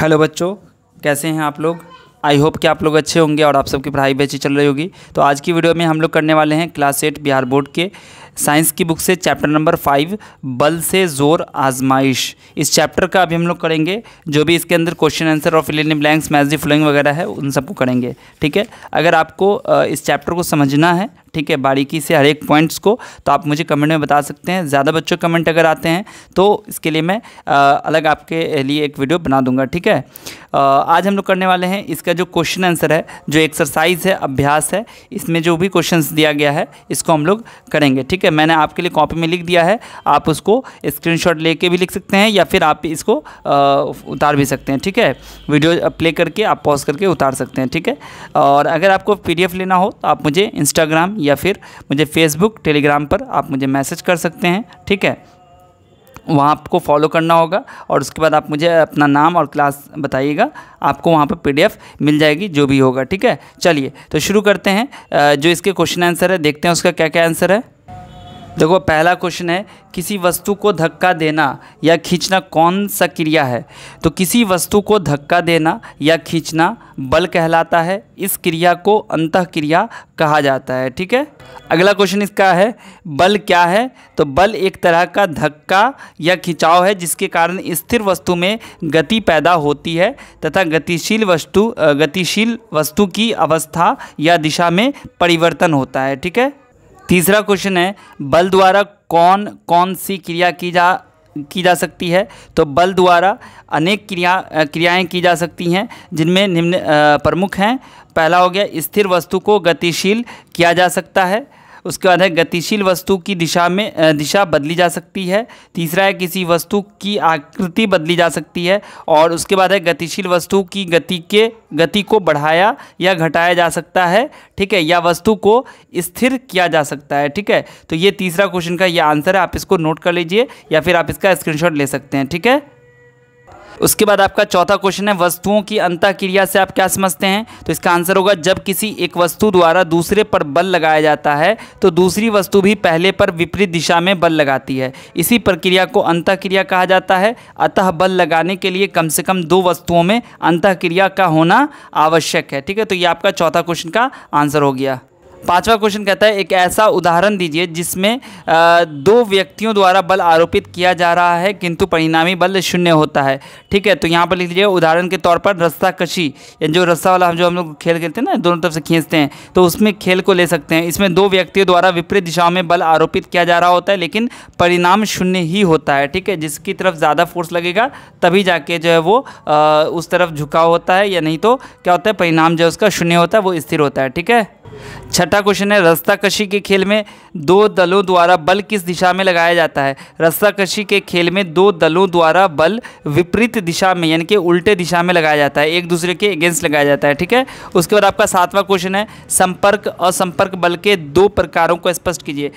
hello बच्चों कैसे हैं आप लोग आई होप कि आप लोग अच्छे होंगे और आप सबकी पढ़ाई भी अच्छी चल रही होगी तो आज की वीडियो में हम लोग करने वाले हैं क्लास एट बिहार बोर्ड के साइंस की बुक से चैप्टर नंबर फाइव बल से जोर आजमाइश इस चैप्टर का अभी हम लोग करेंगे जो भी इसके अंदर क्वेश्चन आंसर और fill blanks match the following वगैरह है उन सबको करेंगे ठीक है अगर आपको इस चैप्टर को समझना है ठीक है बारीकी से हर एक पॉइंट्स को तो आप मुझे कमेंट में बता सकते हैं ज़्यादा बच्चों कमेंट अगर आते हैं तो इसके लिए मैं अलग आपके लिए एक वीडियो बना दूंगा ठीक है आज हम लोग करने वाले हैं इसका जो क्वेश्चन आंसर है जो एक्सरसाइज है अभ्यास है इसमें जो भी क्वेश्चन दिया गया है इसको हम लोग करेंगे ठीक है है मैंने आपके लिए कॉपी में लिख दिया है आप उसको स्क्रीनशॉट लेके भी लिख सकते हैं या फिर आप इसको उतार भी सकते हैं ठीक है वीडियो प्ले करके आप पॉज करके उतार सकते हैं ठीक है और अगर आपको पी लेना हो तो आप मुझे इंस्टाग्राम या फिर मुझे फेसबुक टेलीग्राम पर आप मुझे मैसेज कर सकते हैं ठीक है वहाँ आपको फॉलो करना होगा और उसके बाद आप मुझे अपना नाम और क्लास बताइएगा आपको वहाँ पर पीडीएफ मिल जाएगी जो भी होगा ठीक है चलिए तो शुरू करते हैं जो इसके क्वेश्चन आंसर है देखते हैं उसका क्या क्या आंसर है देखो पहला क्वेश्चन है किसी वस्तु को धक्का देना या खींचना कौन सा क्रिया है तो किसी वस्तु को धक्का देना या खींचना बल कहलाता है इस क्रिया को अंत क्रिया कहा जाता है ठीक है अगला क्वेश्चन इसका है बल क्या है तो बल एक तरह का धक्का या खिंचाव है जिसके कारण स्थिर वस्तु में गति पैदा होती है तथा गतिशील वस्तु गतिशील वस्तु की अवस्था या दिशा में परिवर्तन होता है ठीक है तीसरा क्वेश्चन है बल द्वारा कौन कौन सी क्रिया की जा की जा सकती है तो बल द्वारा अनेक क्रिया क्रियाएं की जा सकती हैं जिनमें निम्न प्रमुख हैं पहला हो गया स्थिर वस्तु को गतिशील किया जा सकता है उसके बाद है गतिशील वस्तु की दिशा में दिशा बदली जा सकती है तीसरा है किसी वस्तु की आकृति बदली जा सकती है और उसके बाद है गतिशील वस्तु की गति के गति को बढ़ाया या घटाया जा सकता है ठीक है या वस्तु को स्थिर किया जा सकता है ठीक है तो ये तीसरा क्वेश्चन का ये आंसर है आप इसको नोट कर लीजिए या फिर आप इसका स्क्रीनशॉट ले सकते हैं ठीक है उसके बाद आपका चौथा क्वेश्चन है वस्तुओं की अंतः क्रिया से आप क्या समझते हैं तो इसका आंसर होगा जब किसी एक वस्तु द्वारा दूसरे पर बल लगाया जाता है तो दूसरी वस्तु भी पहले पर विपरीत दिशा में बल लगाती है इसी प्रक्रिया को अंत क्रिया कहा जाता है अतः बल लगाने के लिए कम से कम दो वस्तुओं में अंत क्रिया का होना आवश्यक है ठीक है तो ये आपका चौथा क्वेश्चन का आंसर हो गया पांचवा क्वेश्चन कहता है एक ऐसा उदाहरण दीजिए जिसमें दो व्यक्तियों द्वारा बल आरोपित किया जा रहा है किंतु परिणामी बल शून्य होता है ठीक है तो यहाँ पर लिख लीजिए उदाहरण के तौर पर रस्ता कशी जो रस्ता वाला हम जो हम लोग खेल खेलते हैं ना दोनों तरफ से खींचते हैं तो उसमें खेल को ले सकते हैं इसमें दो व्यक्तियों द्वारा विपरीत दिशाओं में बल आरोपित किया जा रहा होता है लेकिन परिणाम शून्य ही होता है ठीक है जिसकी तरफ ज़्यादा फोर्स लगेगा तभी जाके जो है वो उस तरफ झुकाव होता है या नहीं तो क्या होता है परिणाम जो है उसका शून्य होता है वो स्थिर होता है ठीक है छठा क्वेश्चन है रस्ता कशी के खेल में दो दलों द्वारा बल किस दिशा में लगाया जाता है रस्ता कशी के खेल में दो दलों द्वारा बल विपरीत दिशा में यानी कि उल्टे दिशा में लगाया जाता है एक दूसरे के अगेंस्ट लगाया जाता है ठीक है उसके बाद आपका सातवां क्वेश्चन है संपर्क और संपर्क बल के दो प्रकारों को स्पष्ट कीजिए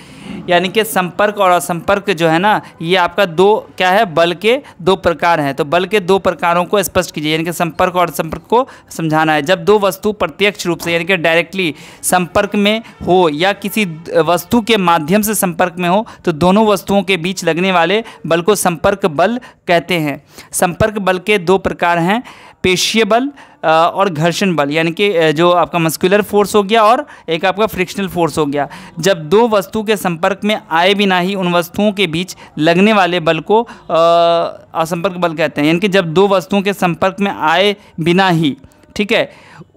यानी कि संपर्क और असंपर्क जो है ना ये आपका दो क्या है बल के दो प्रकार हैं तो बल के दो प्रकारों को स्पष्ट कीजिए यानी कि संपर्क और संपर्क को समझाना है जब दो वस्तु प्रत्यक्ष रूप से यानी कि डायरेक्टली संपर्क में हो या किसी वस्तु के माध्यम से संपर्क में हो तो दोनों वस्तुओं के बीच लगने वाले बल को संपर्क बल कहते हैं संपर्क बल के दो प्रकार हैं पेशीय बल और घर्षण बल यानी कि जो आपका मस्कुलर फोर्स हो गया और एक आपका फ्रिक्शनल फोर्स हो गया जब दो वस्तु के संपर्क में आए बिना ही उन वस्तुओं के बीच लगने वाले बल को असंपर्क बल कहते हैं यानी कि जब दो वस्तुओं के संपर्क में आए बिना ही ठीक है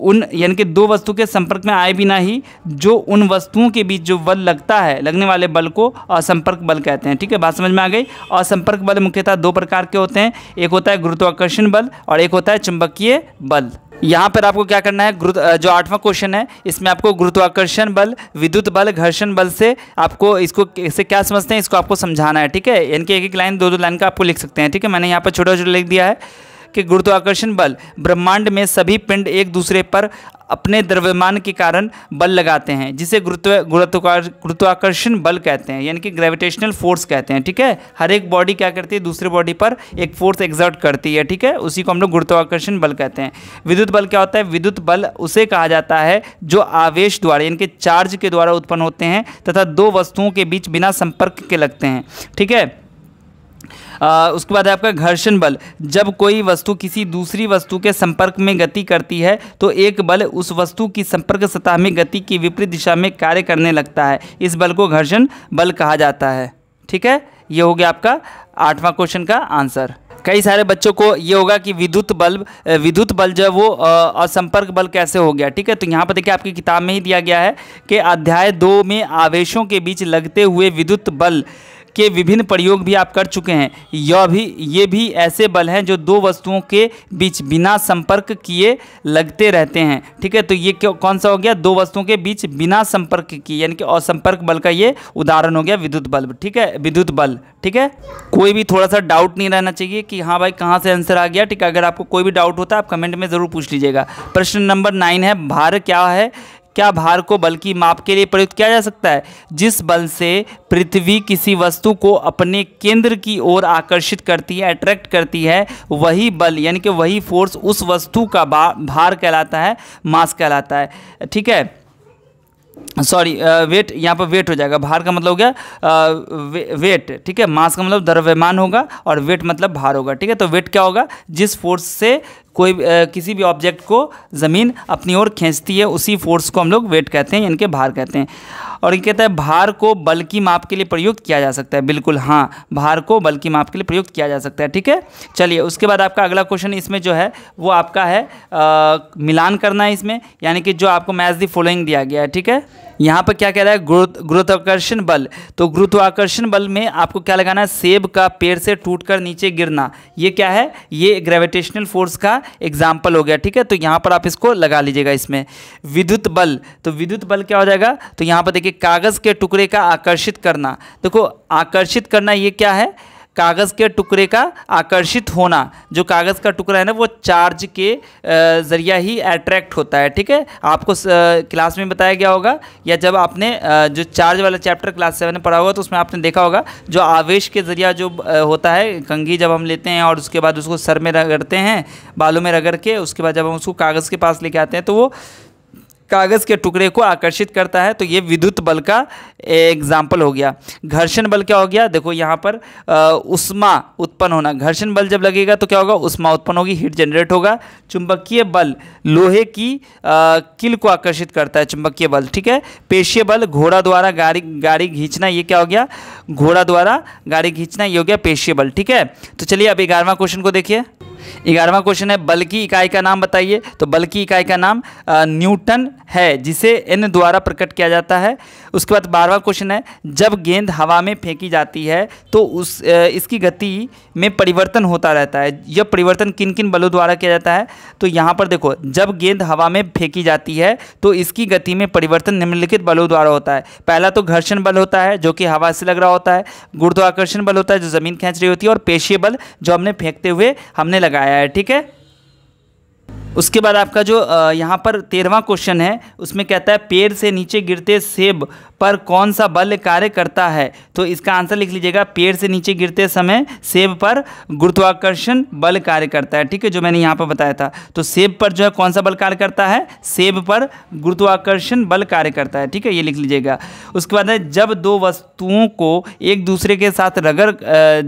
उन यानी कि दो वस्तु के संपर्क में आए बिना ही जो उन वस्तुओं के बीच जो बल लगता है लगने वाले बल को असंपर्क बल कहते हैं ठीक है बात समझ में आ गई असंपर्क बल मुख्यतः दो प्रकार के होते हैं एक होता है गुरुत्वाकर्षण बल और एक होता है चुंबकीय बल यहाँ पर आपको क्या करना है जो आठवां क्वेश्चन है इसमें आपको गुरुत्वाकर्षण बल विद्युत बल घर्षण बल से आपको इसको इससे क्या समझते हैं इसको आपको समझाना है ठीक है यानी कि एक एक लाइन दो दो लाइन का आपको लिख सकते हैं ठीक है मैंने यहाँ पर छोटा छोटा लिख दिया है कि गुरुत्वाकर्षण बल ब्रह्मांड में सभी पिंड एक दूसरे पर अपने द्रव्यमान के कारण बल लगाते हैं जिसे गुरुत्व गुरुत्वाकर्षण बल कहते हैं यानी कि ग्रेविटेशनल फोर्स कहते हैं ठीक है हर एक बॉडी क्या करती है दूसरे बॉडी पर एक फोर्स एग्जर्ट करती है ठीक है उसी को हम लोग गुरुत्वाकर्षण बल कहते हैं विद्युत बल क्या होता है विद्युत बल उसे कहा जाता है जो आवेश द्वारा यानी कि चार्ज के द्वारा उत्पन्न होते हैं तथा दो वस्तुओं के बीच बिना संपर्क के लगते हैं ठीक है आ, उसके बाद है आपका घर्षण बल जब कोई वस्तु किसी दूसरी वस्तु के संपर्क में गति करती है तो एक बल उस वस्तु की संपर्क सतह में गति की विपरीत दिशा में कार्य करने लगता है इस बल को घर्षण बल कहा जाता है ठीक है ये हो गया आपका आठवां क्वेश्चन का आंसर कई सारे बच्चों को ये होगा कि विद्युत बल्ब विद्युत बल जो वो और संपर्क बल कैसे हो गया ठीक है तो यहाँ पर देखिए आपकी किताब में ही दिया गया है कि अध्याय दो में आवेशों के बीच लगते हुए विद्युत बल के विभिन्न प्रयोग भी आप कर चुके हैं यह भी ये भी ऐसे बल हैं जो दो वस्तुओं के बीच बिना संपर्क किए लगते रहते हैं ठीक है तो ये कौन सा हो गया दो वस्तुओं के बीच बिना संपर्क किए यानी कि असंपर्क बल का ये उदाहरण हो गया विद्युत बल्ब ठीक है विद्युत बल ठीक है कोई भी थोड़ा सा डाउट नहीं रहना चाहिए कि हाँ भाई कहाँ से आंसर आ गया ठीक है अगर आपको कोई भी डाउट होता है आप कमेंट में ज़रूर पूछ लीजिएगा प्रश्न नंबर नाइन है भार क्या है क्या भार को बल की माप के लिए प्रयुक्त किया जा सकता है जिस बल से पृथ्वी किसी वस्तु को अपने केंद्र की ओर आकर्षित करती है अट्रैक्ट करती है वही बल यानी कि वही फोर्स उस वस्तु का भार कहलाता है मास कहलाता है ठीक है सॉरी वेट यहाँ पर वेट हो जाएगा भार का मतलब हो गया वे, वेट ठीक है मास का मतलब द्रव्यमान होगा और वेट मतलब भार होगा ठीक है तो वेट क्या होगा जिस फोर्स से कोई किसी भी ऑब्जेक्ट को ज़मीन अपनी ओर खींचती है उसी फोर्स को हम लोग वेट कहते हैं इनके भार कहते हैं और ये कहता है भार को बल की माप के लिए प्रयुक्त किया जा सकता है बिल्कुल हाँ भार को बल की माप के लिए प्रयुक्त किया जा सकता है ठीक है चलिए उसके बाद आपका अगला क्वेश्चन इसमें जो है वो आपका है आ, मिलान करना है इसमें यानी कि जो आपको मैथ दी फॉलोइंग दिया गया है ठीक है यहाँ पर क्या कह रहा है गुरुत्वाकर्षण बल तो गुरुत्वाकर्षण बल में आपको क्या लगाना है सेब का पेड़ से टूटकर नीचे गिरना ये क्या है ये ग्रेविटेशनल फोर्स का एग्जाम्पल हो गया ठीक है तो यहाँ पर आप इसको लगा लीजिएगा इसमें विद्युत बल तो विद्युत बल क्या हो जाएगा तो यहाँ पर कि कागज़ के टुकड़े का आकर्षित करना देखो आकर्षित करना ये क्या है कागज़ के टुकड़े का आकर्षित होना जो कागज़ का टुकड़ा है ना वो चार्ज के ज़रिया ही अट्रैक्ट होता है ठीक है आपको क्लास में बताया गया होगा या जब आपने जो चार्ज वाला चैप्टर क्लास सेवन में पढ़ा होगा तो उसमें आपने देखा होगा जो आवेश के ज़रिया जो होता है कंघी जब हम लेते हैं और उसके बाद उसको सर में रगड़ते हैं बालों में रगड़ के उसके बाद जब हम उसको कागज़ के पास लेके आते हैं तो वो कागज़ के टुकड़े को आकर्षित करता है तो ये विद्युत बल का एग्जाम्पल हो गया घर्षण बल क्या हो गया देखो यहाँ पर उष्मा उत्पन्न होना घर्षण बल जब लगेगा तो क्या होगा उष्मा उत्पन्न होगी हीट जनरेट होगा चुंबकीय बल लोहे की आ, किल को आकर्षित करता है चुंबकीय बल ठीक है पेशीय बल घोड़ा द्वारा गाड़ी गाड़ी खींचना ये क्या हो गया घोड़ा द्वारा गाड़ी खींचना ये हो गया पेशीय बल ठीक है तो चलिए अब ग्यारहवा क्वेश्चन को देखिए ग्यारहवा क्वेश्चन है बल की इकाई का नाम बताइए तो बल की इकाई का नाम न्यूटन है जिसे एन द्वारा प्रकट किया जाता है उसके बाद बारहवा क्वेश्चन है जब गेंद हवा में फेंकी जाती है तो उस इसकी गति में परिवर्तन होता रहता है यह परिवर्तन किन किन बलों द्वारा किया जाता है तो यहाँ पर देखो जब गेंद हवा में फेंकी जाती है तो इसकी गति में परिवर्तन निम्नलिखित बलों द्वारा होता है पहला तो घर्षण बल होता है जो कि हवा से लग रहा होता है गुरुत्वाकर्षण बल होता है जो ज़मीन खींच रही होती है और पेशीय बल जो हमने फेंकते हुए हमने लगा लगाया है ठीक है उसके बाद आपका जो यहाँ पर तेरहवा क्वेश्चन है उसमें कहता है पेड़ से नीचे गिरते सेब पर कौन सा बल कार्य करता है तो इसका आंसर लिख लीजिएगा पेड़ से नीचे गिरते समय सेब पर गुरुत्वाकर्षण बल कार्य करता है ठीक है जो मैंने यहाँ पर बताया था तो सेब पर जो है कौन सा बल कार्य करता है सेब पर गुरुत्वाकर्षण बल कार्य करता है ठीक है ये लिख लीजिएगा उसके बाद है जब दो वस्तुओं को एक दूसरे के साथ रगर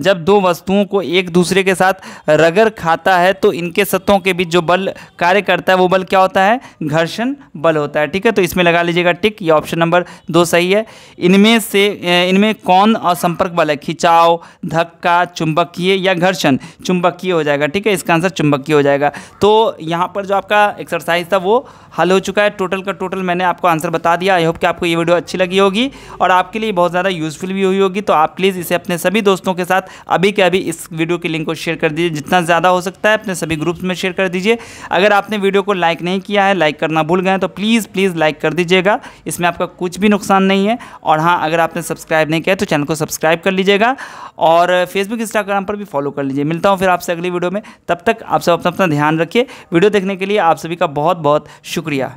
जब दो वस्तुओं को एक दूसरे के साथ रगर खाता है तो इनके सत्तों के बीच जो बल कार्य करता है वो बल क्या होता है घर्षण बल होता है ठीक है तो इसमें लगा लीजिएगा टिक ये ऑप्शन नंबर दो सही सही है इनमें से इनमें कौन असंपर्क बल है खिंचाव धक्का चुंबकीय या घर्षण चुंबकीय हो जाएगा ठीक है इसका आंसर चुंबकीय हो जाएगा तो यहाँ पर जो आपका एक्सरसाइज था वो हल हो चुका है टोटल का टोटल मैंने आपको आंसर बता दिया आई होप कि आपको ये वीडियो अच्छी लगी होगी और आपके लिए बहुत ज़्यादा यूजफुल भी हुई होगी तो आप प्लीज़ इसे अपने सभी दोस्तों के साथ अभी के अभी इस वीडियो की लिंक को शेयर कर दीजिए जितना ज़्यादा हो सकता है अपने सभी ग्रुप्स में शेयर कर दीजिए अगर आपने वीडियो को लाइक नहीं किया है लाइक करना भूल गए तो प्लीज़ प्लीज़ लाइक कर दीजिएगा इसमें आपका कुछ भी नुकसान नहीं है और हाँ अगर आपने सब्सक्राइब नहीं किया तो चैनल को सब्सक्राइब कर लीजिएगा और फेसबुक इंस्टाग्राम पर भी फॉलो कर लीजिए मिलता हूँ फिर आपसे अगली वीडियो में तब तक आप सब अपना अपना ध्यान रखिए वीडियो देखने के लिए आप सभी का बहुत बहुत शुक्रिया